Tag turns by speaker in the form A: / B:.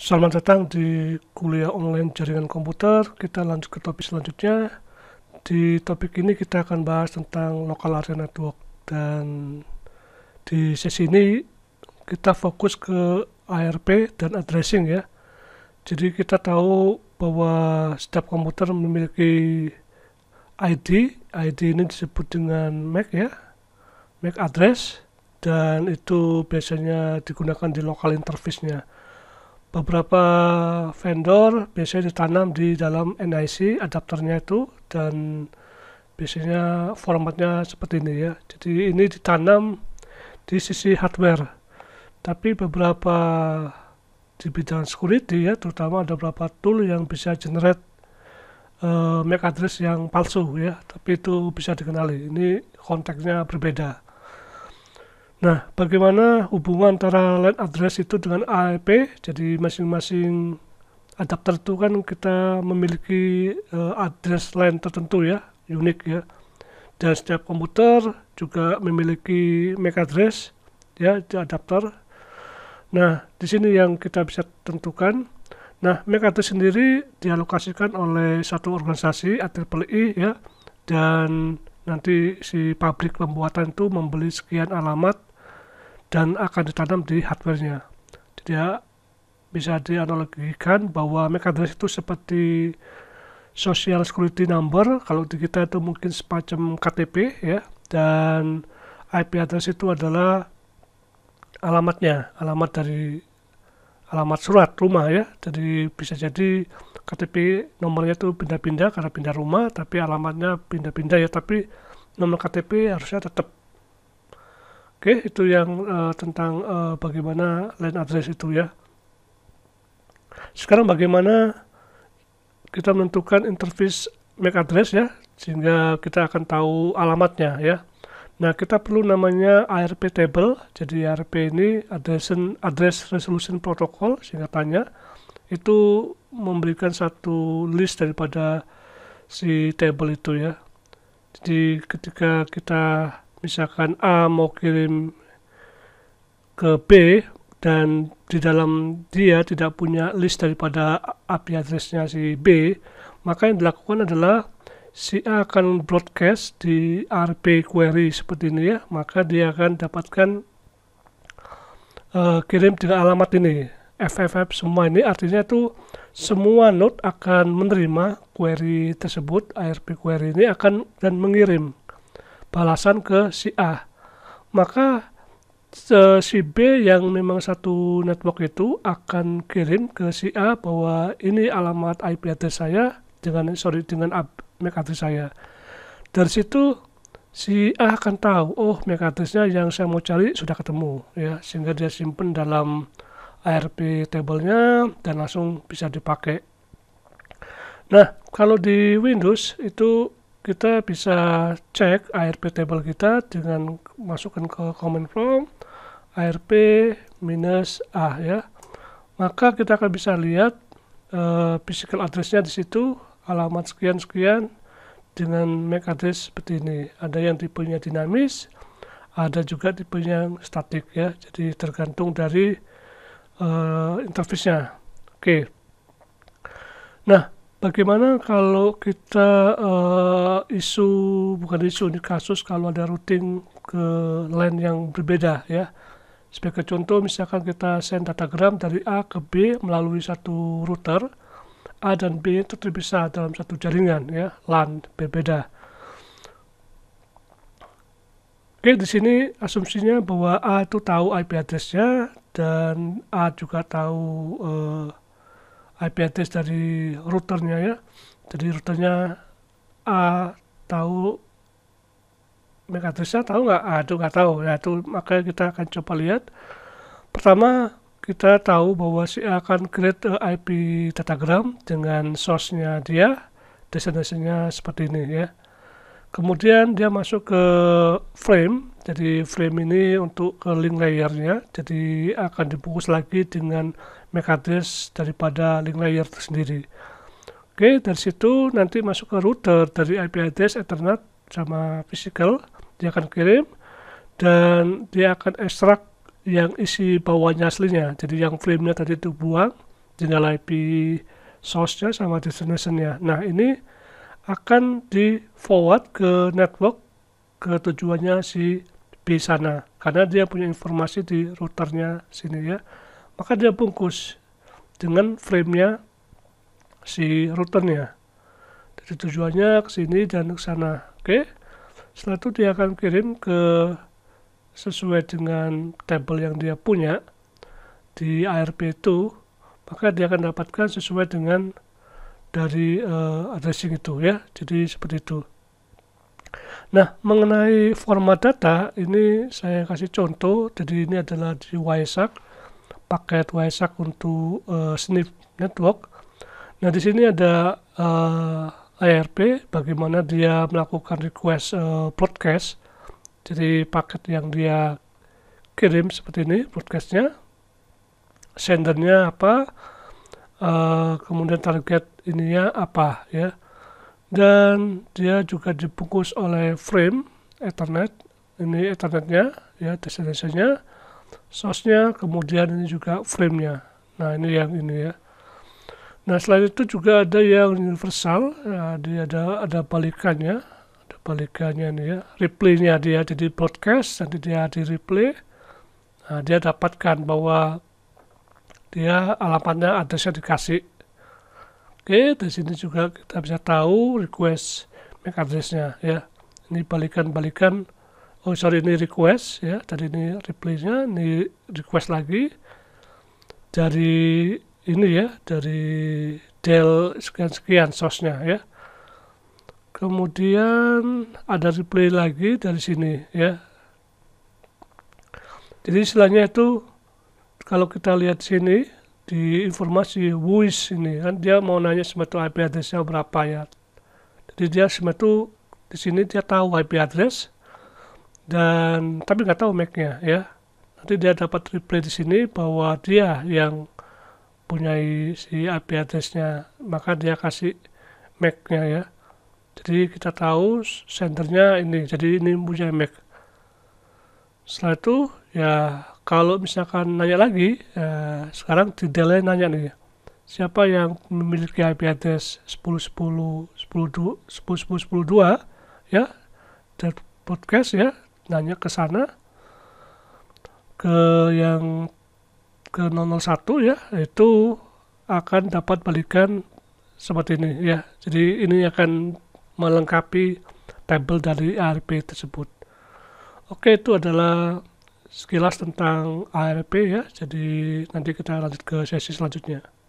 A: Selamat datang di kuliah online jaringan komputer. Kita lanjut ke topik selanjutnya. Di topik ini kita akan bahas tentang local area network dan di sesi ini kita fokus ke ARP dan addressing ya. Jadi kita tahu bahwa setiap komputer memiliki ID. ID ini disebut dengan MAC ya. MAC address dan itu biasanya digunakan di local interface-nya beberapa vendor biasanya ditanam di dalam NIC adapternya itu dan biasanya formatnya seperti ini ya jadi ini ditanam di sisi hardware tapi beberapa di bidang security ya terutama ada beberapa tool yang bisa generate uh, MAC address yang palsu ya tapi itu bisa dikenali ini konteksnya berbeda Nah, bagaimana hubungan antara LAN address itu dengan AIP? E Jadi masing-masing adapter itu kan kita memiliki uh, address LAN tertentu ya, unik ya. Dan setiap komputer juga memiliki MAC address ya, di adapter. Nah, di sini yang kita bisa tentukan. Nah, MAC address sendiri dialokasikan oleh satu organisasi, IEEE ya, dan nanti si pabrik pembuatan itu membeli sekian alamat dan akan ditanam di hardware-nya. Jadi ya, bisa dianalogikan bahwa mekanisme itu seperti social security number kalau di kita itu mungkin semacam KTP ya dan IP address itu adalah alamatnya alamat dari alamat surat rumah ya jadi bisa jadi KTP nomornya itu pindah-pindah karena pindah rumah tapi alamatnya pindah-pindah ya tapi nomor KTP harusnya tetap Oke, itu yang uh, tentang uh, bagaimana line address itu ya. Sekarang bagaimana kita menentukan interface MAC address ya, sehingga kita akan tahu alamatnya ya. Nah, kita perlu namanya ARP table. Jadi ARP ini address address resolution protocol singkatannya itu memberikan satu list daripada si table itu ya. Jadi ketika kita misalkan A mau kirim ke B dan di dalam dia tidak punya list daripada IP addressnya si B maka yang dilakukan adalah si A akan broadcast di RP query seperti ini ya maka dia akan dapatkan uh, kirim dengan alamat ini FFF semua ini artinya tuh semua node akan menerima query tersebut ARP query ini akan dan mengirim balasan ke si A. Maka si B yang memang satu network itu akan kirim ke si A bahwa ini alamat IP address saya dengan sorry dengan MAC address saya. Dari situ si A akan tahu oh MAC addressnya yang saya mau cari sudah ketemu ya sehingga dia simpen dalam ARP tablenya dan langsung bisa dipakai. Nah kalau di Windows itu kita bisa cek ARP table kita dengan masukkan ke command prompt ARP minus A ya. Maka kita akan bisa lihat uh, physical addressnya di situ alamat sekian sekian dengan MAC address seperti ini. Ada yang tipenya dinamis, ada juga tipenya statik ya. Jadi tergantung dari uh, interface-nya. Oke. Okay. Nah, Bagaimana kalau kita uh, isu bukan isu ini kasus kalau ada routing ke LAN yang berbeda ya. Sebagai contoh misalkan kita send datagram dari A ke B melalui satu router. A dan B itu terpisah dalam satu jaringan ya, LAN berbeda. Oke, di sini asumsinya bahwa A itu tahu IP addressnya dan A juga tahu uh, IP address dari routernya ya jadi routernya A tahu MAC addressnya tahu nggak? A? Ah, itu nggak tahu. Ya, itu makanya kita akan coba lihat. Pertama, kita tahu bahwa si A akan create eh, IP datagram dengan source-nya dia, destination-nya seperti ini ya. Kemudian dia masuk ke frame, jadi frame ini untuk ke link layer-nya, jadi akan dibungkus lagi dengan MAC daripada link layer itu sendiri. Oke, dari situ nanti masuk ke router dari IP address Ethernet sama physical, dia akan kirim dan dia akan ekstrak yang isi bawahnya aslinya. Jadi yang frame-nya tadi itu buang, jendela IP source-nya sama destination-nya. Nah, ini akan di forward ke network ke tujuannya si B sana karena dia punya informasi di routernya sini ya maka dia bungkus dengan framenya si routernya jadi tujuannya ke sini dan ke sana oke okay? setelah itu dia akan kirim ke sesuai dengan table yang dia punya di ARP 2 maka dia akan dapatkan sesuai dengan dari uh, eh, addressing itu ya jadi seperti itu nah mengenai format data ini saya kasih contoh jadi ini adalah di WISAC paket Waisak untuk uh, eh, Snip Network. Nah, di sini ada uh, eh, ARP, bagaimana dia melakukan request uh, broadcast. Jadi, paket yang dia kirim seperti ini broadcastnya. Sendernya apa? Uh, kemudian target ininya apa ya dan dia juga dibungkus oleh frame Ethernet ini Ethernetnya ya destination Sosnya kemudian ini juga framenya nah ini yang ini ya nah selain itu juga ada yang universal ya, eh, dia ada ada balikannya ada balikannya nih ya replaynya dia jadi broadcast nanti dia di replay nah, dia dapatkan bahwa dia alamatnya addressnya dikasih oke di sini juga kita bisa tahu request MAC addressnya ya ini balikan-balikan oh sorry ini request ya tadi ini replaynya ini request lagi dari ini ya dari del sekian sekian sosnya ya kemudian ada replay lagi dari sini ya jadi istilahnya itu kalau kita lihat sini di informasi wish ini kan dia mau nanya semacam IP addressnya berapa ya jadi dia sematu di sini dia tahu IP address dan tapi nggak tahu Mac-nya ya nanti dia dapat replay di sini bahwa dia yang punya si IP address-nya maka dia kasih Mac-nya ya jadi kita tahu senternya ini jadi ini punya Mac setelah itu ya kalau misalkan nanya lagi ya, sekarang di delay nanya nih siapa yang memiliki IP address 10 10 10 10 10, 10, 10 2 ya dan podcast ya nanya ke sana ke yang ke 001 ya itu akan dapat balikan seperti ini ya jadi ini akan melengkapi tabel dari ARP tersebut oke itu adalah sekilas tentang ARP ya jadi nanti kita lanjut ke sesi selanjutnya